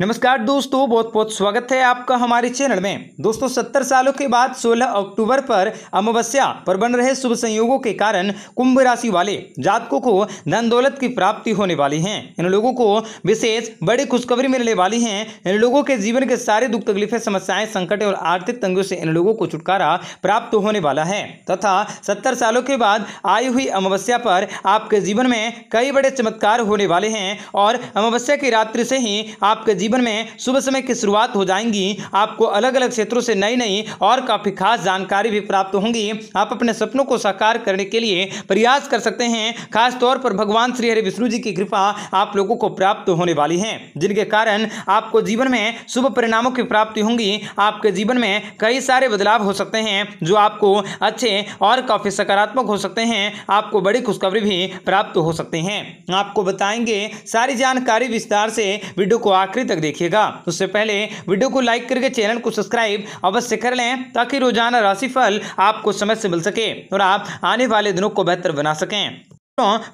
नमस्कार दोस्तों बहुत बहुत स्वागत है आपका हमारे चैनल में दोस्तों सत्तर सालों के बाद 16 अक्टूबर पर अमावस्या पर बन रहे शुभ संयोगों के कारण कुंभ राशि वाले जातकों को धन दौलत की प्राप्ति होने वाली है इन लोगों को विशेष बड़ी खुशखबरी मिलने वाली है इन लोगों के जीवन के सारे दुख तकलीफें समस्याएं संकट और आर्थिक तंगों से इन लोगों को छुटकारा प्राप्त होने वाला है तथा सत्तर सालों के बाद आई हुई अमावस्या पर आपके जीवन में कई बड़े चमत्कार होने वाले हैं और अमावस्या की रात्रि से ही आपके जीवन में शुभ समय की शुरुआत हो जाएंगी आपको अलग अलग क्षेत्रों से नई नई और काफ़ी खास जानकारी भी प्राप्त होंगी आप अपने सपनों को साकार करने के लिए प्रयास कर सकते हैं खासतौर पर भगवान श्री हरि विष्णु जी की कृपा आप लोगों को प्राप्त होने वाली है जिनके कारण आपको जीवन में शुभ परिणामों की प्राप्ति होंगी आपके जीवन में कई सारे बदलाव हो सकते हैं जो आपको अच्छे और काफ़ी सकारात्मक हो सकते हैं आपको बड़ी खुशखबरी भी प्राप्त हो सकते हैं आपको बताएंगे सारी जानकारी विस्तार से वीडियो को आखिरी तक तक देखिएगा उससे पहले वीडियो को लाइक करके चैनल को सब्सक्राइब अवश्य कर लें ताकि रोजाना राशिफल आपको समय से मिल सके और आप आने वाले दिनों को बेहतर बना सकें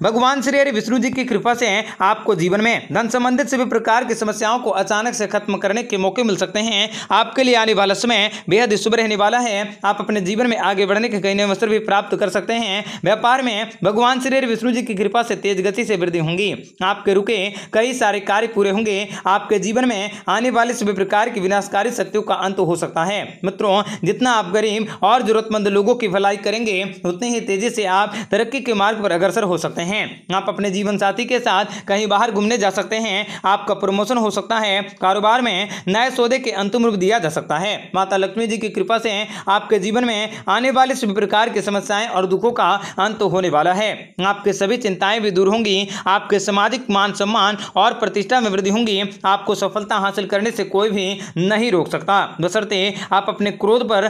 भगवान श्री हरि विष्णु जी की कृपा से आपको जीवन में धन संबंधित सभी प्रकार की समस्याओं को अचानक से खत्म करने के मौके मिल सकते हैं आपके लिए आने वाला समय बेहद शुभ रहने वाला है आप अपने जीवन में आगे बढ़ने के कई नए अवसर भी प्राप्त कर सकते हैं व्यापार में भगवान श्री हरि विष्णु जी की कृपा से तेज गति से वृद्धि होंगी आपके रुके कई सारे कार्य पूरे होंगे आपके जीवन में आने वाले सभी प्रकार की विनाशकारी शक्तियों का अंत हो सकता है मित्रों जितना आप गरीब और जरूरतमंद लोगों की भलाई करेंगे उतनी ही तेजी से आप तरक्की के मार्ग पर अग्रसर हो हो सकते हैं आप अपने जीवन साथी के साथ कहीं बाहर घूमने जा सकते हैं आपका प्रमोशन हो सकता है कारोबार में नए सौदे के अंतिम रूप दिया जा सकता है माता लक्ष्मी जी की कृपा से आपके जीवन में आने वाले सभी प्रकार की समस्याएं और दुखों का अंत होने वाला है आपके सभी चिंताएं भी दूर होंगी आपके सामाजिक मान सम्मान और प्रतिष्ठा में वृद्धि होंगी आपको सफलता हासिल करने से कोई भी नहीं रोक सकता बसरते आप अपने क्रोध पर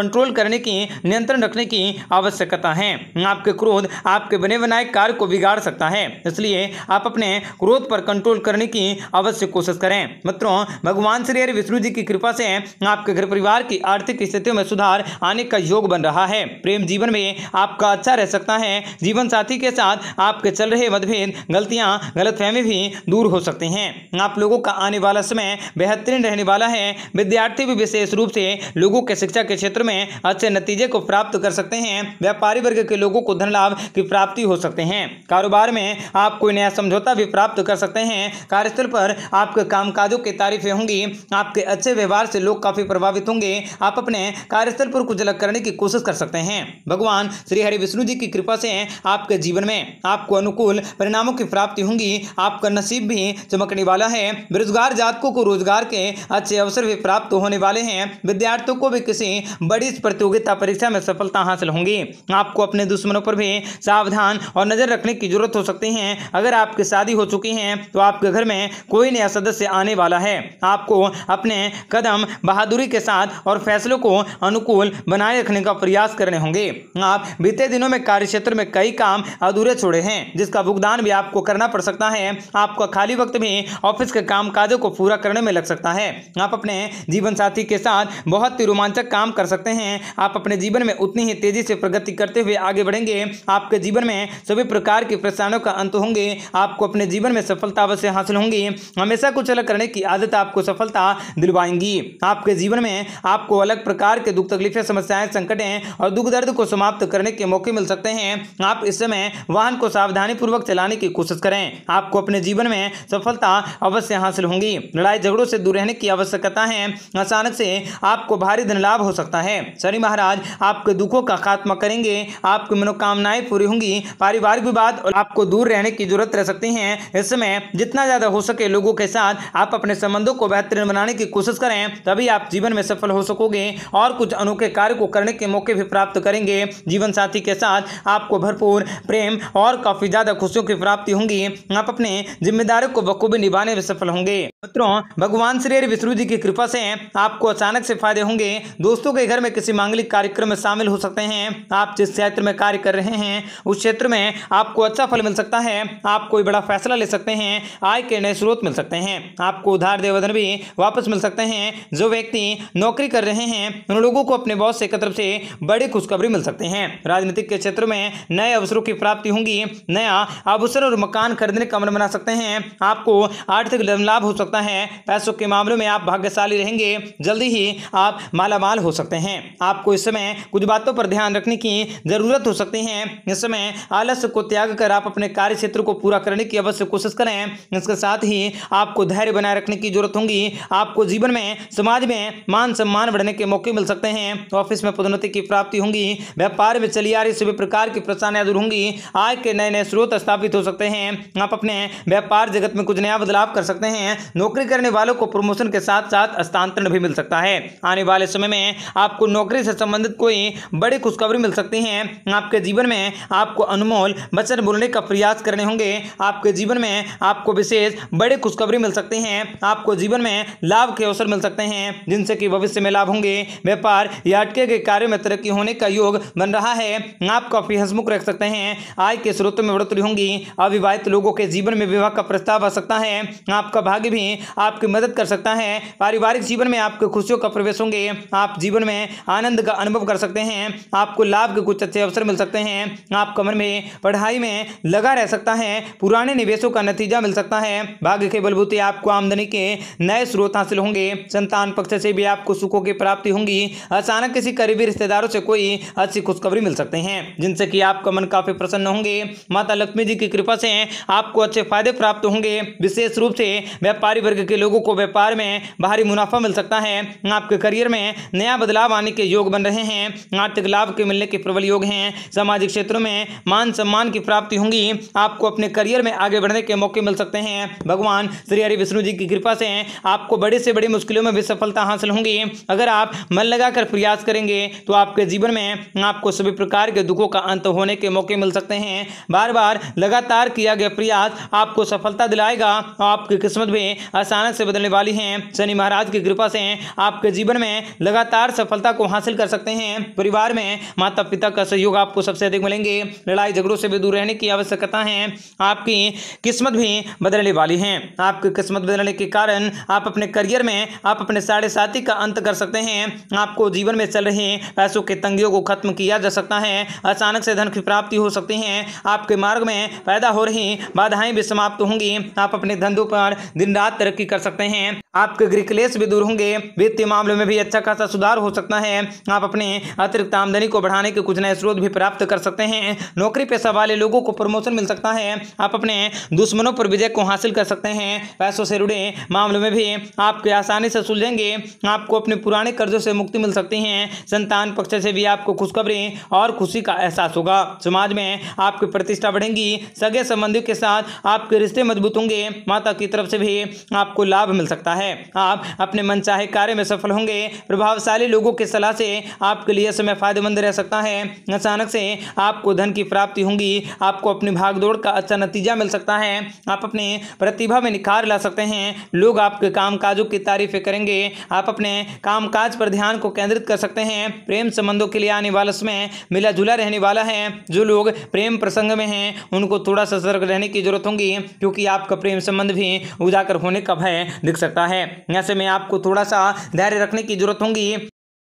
कंट्रोल करने की नियंत्रण रखने की आवश्यकता है आपके क्रोध आपके बने बने बनाए कार्य को बिगाड़ सकता है इसलिए आप अपने क्रोध पर कंट्रोल करने की अवश्य कोशिश करें मित्रों भगवान श्री हरि विष्णु जी की कृपा से आपके घर परिवार की आर्थिक स्थितियों में सुधार आने का योग बन रहा है प्रेम जीवन में आपका अच्छा रह सकता है जीवन साथी के साथ आपके चल रहे मतभेद गलतियां गलतफहमी भी दूर हो सकती हैं आप लोगों का आने वाला समय बेहतरीन रहने वाला है विद्यार्थी भी विशेष रूप से लोगों के शिक्षा के क्षेत्र में अच्छे नतीजे को प्राप्त कर सकते हैं व्यापारी वर्ग के लोगों को धन लाभ की प्राप्ति भी हो सकते हैं कारोबार में आप कोई नया समझौता भी प्राप्त कर सकते हैं कार्यस्थल पर आपके कामकाजों की तारीफें होंगी आपके अच्छे व्यवहार से लोग काफ़ी प्रभावित होंगे आप अपने कार्यस्थल पर कुछ अलग करने की कोशिश कर सकते हैं भगवान श्री हरि विष्णु जी की कृपा से आपके जीवन में आपको अनुकूल परिणामों की प्राप्ति होंगी आपका नसीब भी चमकने वाला है बेरोजगार जातकों को रोजगार के अच्छे अवसर भी प्राप्त होने वाले हैं विद्यार्थियों को भी किसी बड़ी प्रतियोगिता परीक्षा में सफलता हासिल होंगी आपको अपने दुश्मनों पर भी सावधान ध्यान और नज़र रखने की जरूरत हो सकती है अगर आपकी शादी हो चुकी है तो आपके घर में कोई नया सदस्य आने वाला है आपको अपने कदम बहादुरी के साथ और फैसलों को अनुकूल बनाए रखने का प्रयास करने होंगे आप बीते दिनों में कार्य क्षेत्र में कई काम अधूरे छोड़े हैं जिसका भुगतान भी आपको करना पड़ सकता है आपका खाली वक्त भी ऑफिस के काम काजों को पूरा करने में लग सकता है आप अपने जीवन साथी के साथ बहुत ही रोमांचक काम कर सकते हैं आप अपने जीवन में उतनी ही तेजी से प्रगति करते हुए आगे बढ़ेंगे आपके जीवन में में सभी प्रकार के परेशानियों का अंत होंगे आपको अपने जीवन में सफलता अवश्य हासिल होंगी हमेशा कुछ अलग करने की आदत आपको सफलता दिलवाएंगी आपके जीवन में आपको अलग प्रकार के दुख तकलीफें समस्याएं संकटें और दुख दर्द को समाप्त करने के मौके मिल सकते हैं आप इस समय वाहन को सावधानी पूर्वक चलाने की कोशिश करें आपको अपने जीवन में सफलता अवश्य हासिल होंगी लड़ाई झगड़ों से दूर रहने की आवश्यकता है अचानक से आपको भारी धन लाभ हो सकता है शनि महाराज आपके दुखों का खात्मा करेंगे आपकी मनोकामनाएं पूरी होंगी पारिवारिक विवाद आपको दूर रहने की जरूरत रह सकती है इस समय जितना ज़्यादा हो सके लोगों के साथ आप अपने संबंधों को बेहतरीन बनाने की कोशिश करें तभी आप जीवन में सफल हो सकोगे और कुछ अनोखे कार्य को करने के मौके भी प्राप्त करेंगे जीवन साथी के साथ आपको भरपूर प्रेम और काफ़ी ज़्यादा खुशियों की प्राप्ति होंगी आप अपने जिम्मेदारों को बखूबी निभाने में सफल होंगे मित्रों भगवान श्री विष्णु जी की कृपा से आपको अचानक से फायदे होंगे दोस्तों के घर में किसी मांगलिक कार्यक्रम में शामिल हो सकते हैं आप जिस क्षेत्र में कार्य कर रहे हैं उस क्षेत्र क्षेत्र में आपको अच्छा फल मिल सकता है आप कोई बड़ा फैसला ले सकते हैं आय के नए स्रोत मिल सकते हैं आपको उधार देवधन भी वापस मिल सकते हैं जो व्यक्ति नौकरी कर रहे हैं उन लोगों को अपने बॉस से तरफ से बड़ी खुशखबरी मिल सकते हैं राजनीतिक के क्षेत्र में नए अवसरों की प्राप्ति होंगी नया अवसर और मकान खरीदने का मन बना सकते हैं आपको आर्थिक लाभ हो सकता है पैसों के मामलों में आप भाग्यशाली रहेंगे जल्दी ही आप मालामाल हो सकते हैं आपको इस समय कुछ बातों पर ध्यान रखने की जरूरत हो सकती है इस समय आलस को त्याग कर आप अपने कार्य क्षेत्र को पूरा करने की अवश्य कोशिश करें इसके साथ ही आपको धैर्य बनाए रखने की जरूरत होगी आपको जीवन में समाज में मान सम्मान बढ़ने के मौके मिल सकते हैं ऑफिस में पदोन्नति की प्राप्ति होंगी व्यापार में चली आ रही सभी प्रकार की परेशानियां दूर होंगी आय के नए नए स्रोत स्थापित हो सकते हैं आप अपने व्यापार जगत में कुछ नया बदलाव कर सकते हैं नौकरी करने वालों को प्रमोशन के साथ साथ स्थानांतरण भी मिल सकता है आने वाले समय में आपको नौकरी से संबंधित कोई बड़ी खुशखबरी मिल सकती है आपके जीवन में आपको अनमोल वचन बोलने का प्रयास करने होंगे आपके जीवन में आपको विशेष बड़े खुशखबरी मिल सकती हैं आपको जीवन में लाभ के अवसर मिल सकते हैं जिनसे कि भविष्य में लाभ होंगे व्यापार या अटके के कार्य में तरक्की होने का योग बन रहा है आप काफी हंसमुख रख सकते हैं आय के स्रोत में बढ़ोतरी होंगी अविवाहित लोगों के जीवन में विवाह का प्रस्ताव आ सकता है आपका भाग्य भी आपकी मदद कर सकता है पारिवारिक जीवन में आपके खुशियों का प्रवेश होंगे आप जीवन में आनंद का अनुभव कर सकते हैं आपको लाभ के कुछ अच्छे अवसर मिल सकते हैं आपका मन में में पढ़ाई में लगा रह सकता है पुराने निवेशों का नतीजा मिल सकता है भाग्य के बलबूते आपको आमदनी के नए स्रोत हासिल होंगे संतान पक्ष से भी आपको सुखों की प्राप्ति होंगी अचानक किसी करीबी रिश्तेदारों से कोई अच्छी खुशखबरी मिल सकते हैं जिनसे कि आपका मन काफी प्रसन्न होंगे माता लक्ष्मी जी की कृपा से आपको अच्छे फायदे प्राप्त होंगे विशेष रूप से व्यापारी वर्ग के लोगों को व्यापार में भारी मुनाफा मिल सकता है आपके करियर में नया बदलाव आने के योग बन रहे हैं आर्थिक लाभ के मिलने के प्रबल योग हैं सामाजिक क्षेत्रों में मान सम्मान की प्राप्ति होंगी आपको अपने करियर में आगे बढ़ने के मौके मिल सकते हैं भगवान श्री हरि विष्णु जी की कृपा से आपको बड़ी से बड़ी मुश्किलों में भी सफलता हासिल होंगी अगर आप मन लगाकर प्रयास करेंगे तो आपके जीवन में आपको सभी प्रकार के दुखों का अंत होने के मौके मिल सकते हैं बार बार लगातार किया गया प्रयास आपको सफलता दिलाएगा और आपकी किस्मत भी अचानक से बदलने वाली है शनि महाराज की कृपा से आपके जीवन में लगातार सफलता को हासिल कर सकते हैं परिवार में माता पिता का सहयोग आपको सबसे अधिक मिलेंगे लड़ाई लड़ाई झगड़ों से भी दूर रहने की आवश्यकता है आपकी किस्मत भी बदलने वाली है आपकी किस्मत बदलने के कारण आप अपने करियर में आप अपने साढ़े साथी का अंत कर सकते हैं आपको जीवन में चल रहे पैसों के तंगियों को खत्म किया जा सकता है अचानक से धन की प्राप्ति हो सकती है आपके मार्ग में पैदा हो रही बाधाएं भी समाप्त होंगी आप अपने धंधों पर दिन रात तरक्की कर सकते हैं आपके गृह क्लेश भी दूर होंगे वित्तीय मामलों में भी अच्छा खासा सुधार हो सकता है आप अपने अतिरिक्त आमदनी को बढ़ाने के कुछ नए स्रोत भी प्राप्त कर सकते हैं नौकरी पेशा वाले लोगों को प्रमोशन मिल सकता है आप अपने दुश्मनों पर विजय को हासिल कर सकते हैं पैसों से जुड़े मामलों में भी आपके आसानी से सुलझेंगे आपको अपने पुराने कर्जों से मुक्ति मिल सकती है संतान पक्ष से भी आपको खुशखबरी और खुशी का एहसास होगा समाज में आपकी प्रतिष्ठा बढ़ेंगी सगे संबंधियों के साथ आपके रिश्ते मजबूत होंगे माता की तरफ से भी आपको लाभ मिल सकता है है आप अपने मन चाहे कार्य में सफल होंगे प्रभावशाली लोगों की सलाह से आपके लिए समय फायदेमंद रह सकता है अचानक से आपको धन की प्राप्ति होगी आपको अपनी भागदौड़ का अच्छा नतीजा मिल सकता है आप अपने प्रतिभा में निखार ला सकते हैं लोग आपके काम काजों की तारीफें करेंगे आप अपने काम काज पर ध्यान को केंद्रित कर सकते हैं प्रेम संबंधों के लिए आने वाला समय मिला जुला रहने वाला है जो लोग प्रेम प्रसंग में हैं उनको थोड़ा सतर्क रहने की जरूरत होगी क्योंकि आपका प्रेम संबंध भी उजागर होने का भय दिख सकता है है ऐसे में आपको थोड़ा सा धैर्य रखने की जरूरत होगी